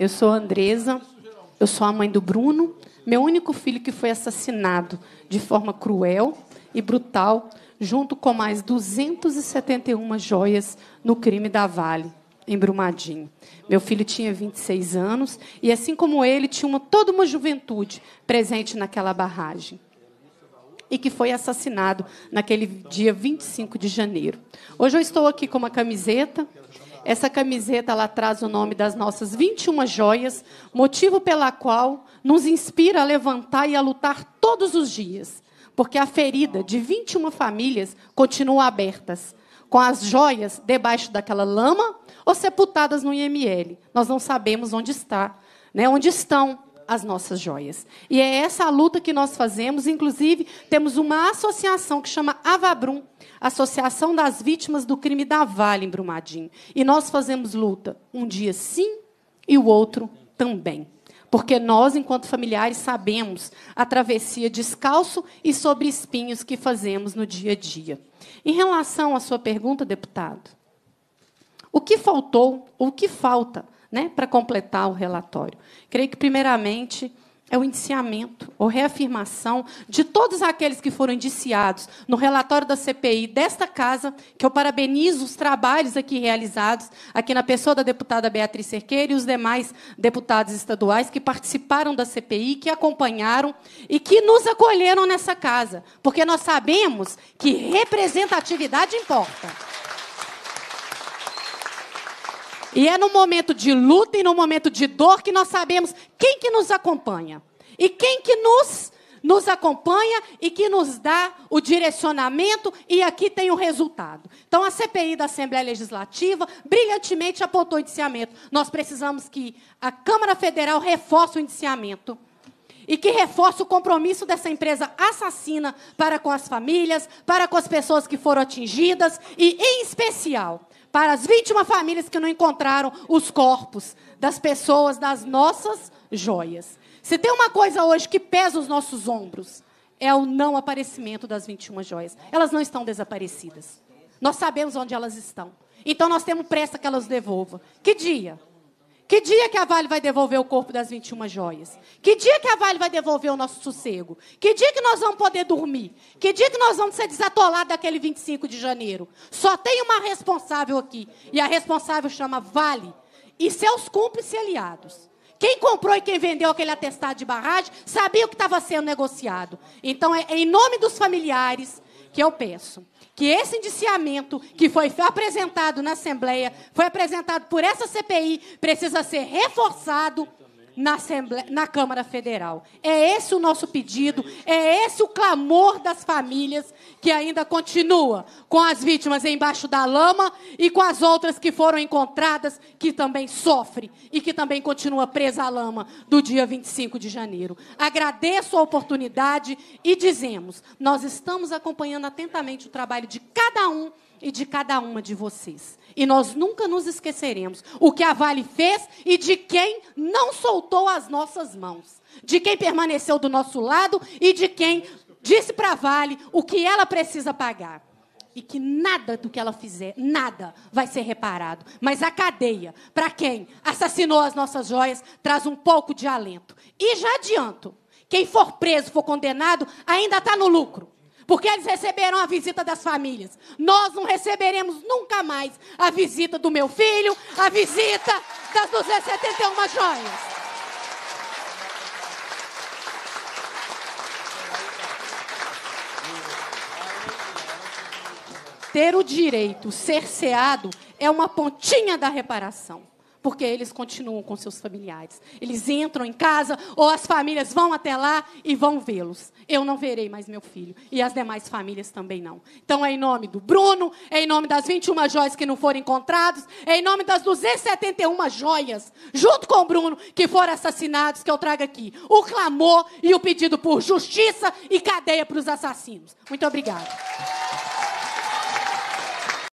Eu sou Andresa, eu sou a mãe do Bruno, meu único filho que foi assassinado de forma cruel e brutal, junto com mais 271 joias no crime da Vale, em Brumadinho. Meu filho tinha 26 anos e, assim como ele, tinha uma, toda uma juventude presente naquela barragem e que foi assassinado naquele dia 25 de janeiro. Hoje eu estou aqui com uma camiseta essa camiseta ela traz o nome das nossas 21 joias, motivo pela qual nos inspira a levantar e a lutar todos os dias, porque a ferida de 21 famílias continua abertas, com as joias debaixo daquela lama ou sepultadas no IML. Nós não sabemos onde está, né? Onde estão? as nossas joias. E é essa a luta que nós fazemos. Inclusive, temos uma associação que chama Avabrum, Associação das Vítimas do Crime da Vale, em Brumadinho. E nós fazemos luta um dia sim e o outro também. Porque nós, enquanto familiares, sabemos a travessia descalço e sobre espinhos que fazemos no dia a dia. Em relação à sua pergunta, deputado, o que faltou, ou o que falta né, para completar o relatório. Creio que, primeiramente, é o indiciamento ou reafirmação de todos aqueles que foram indiciados no relatório da CPI desta casa, que eu parabenizo os trabalhos aqui realizados, aqui na pessoa da deputada Beatriz Cerqueira e os demais deputados estaduais que participaram da CPI, que acompanharam e que nos acolheram nessa casa, porque nós sabemos que representatividade importa. E é no momento de luta e no momento de dor que nós sabemos quem que nos acompanha. E quem que nos, nos acompanha e que nos dá o direcionamento e aqui tem o resultado. Então a CPI da Assembleia Legislativa brilhantemente apontou o indiciamento. Nós precisamos que a Câmara Federal reforce o indiciamento e que reforce o compromisso dessa empresa assassina para com as famílias, para com as pessoas que foram atingidas e, em especial, para as 21 famílias que não encontraram os corpos das pessoas, das nossas joias. Se tem uma coisa hoje que pesa os nossos ombros, é o não aparecimento das 21 joias. Elas não estão desaparecidas. Nós sabemos onde elas estão. Então nós temos pressa que elas devolvam. Que dia? Que dia que a Vale vai devolver o corpo das 21 joias? Que dia que a Vale vai devolver o nosso sossego? Que dia que nós vamos poder dormir? Que dia que nós vamos ser desatolados daquele 25 de janeiro? Só tem uma responsável aqui. E a responsável chama Vale e seus cúmplices aliados. Quem comprou e quem vendeu aquele atestado de barragem sabia o que estava sendo negociado. Então, é em nome dos familiares, que eu peço que esse indiciamento que foi apresentado na Assembleia, foi apresentado por essa CPI, precisa ser reforçado na, Assembleia, na Câmara Federal. É esse o nosso pedido, é esse o clamor das famílias que ainda continua com as vítimas embaixo da lama e com as outras que foram encontradas, que também sofre e que também continua presa à lama do dia 25 de janeiro. Agradeço a oportunidade e dizemos: nós estamos acompanhando atentamente o trabalho de cada um e de cada uma de vocês. E nós nunca nos esqueceremos o que a Vale fez e de quem não soltou voltou às nossas mãos, de quem permaneceu do nosso lado e de quem disse para a Vale o que ela precisa pagar. E que nada do que ela fizer, nada vai ser reparado. Mas a cadeia, para quem assassinou as nossas joias, traz um pouco de alento. E já adianto: quem for preso, for condenado, ainda está no lucro porque eles receberam a visita das famílias. Nós não receberemos nunca mais a visita do meu filho, a visita das 271 joias. ter o direito cerceado é uma pontinha da reparação. Porque eles continuam com seus familiares. Eles entram em casa ou as famílias vão até lá e vão vê-los. Eu não verei mais meu filho. E as demais famílias também não. Então, é em nome do Bruno, é em nome das 21 joias que não foram encontradas, é em nome das 271 joias, junto com o Bruno, que foram assassinados, que eu trago aqui o clamor e o pedido por justiça e cadeia para os assassinos. Muito obrigada.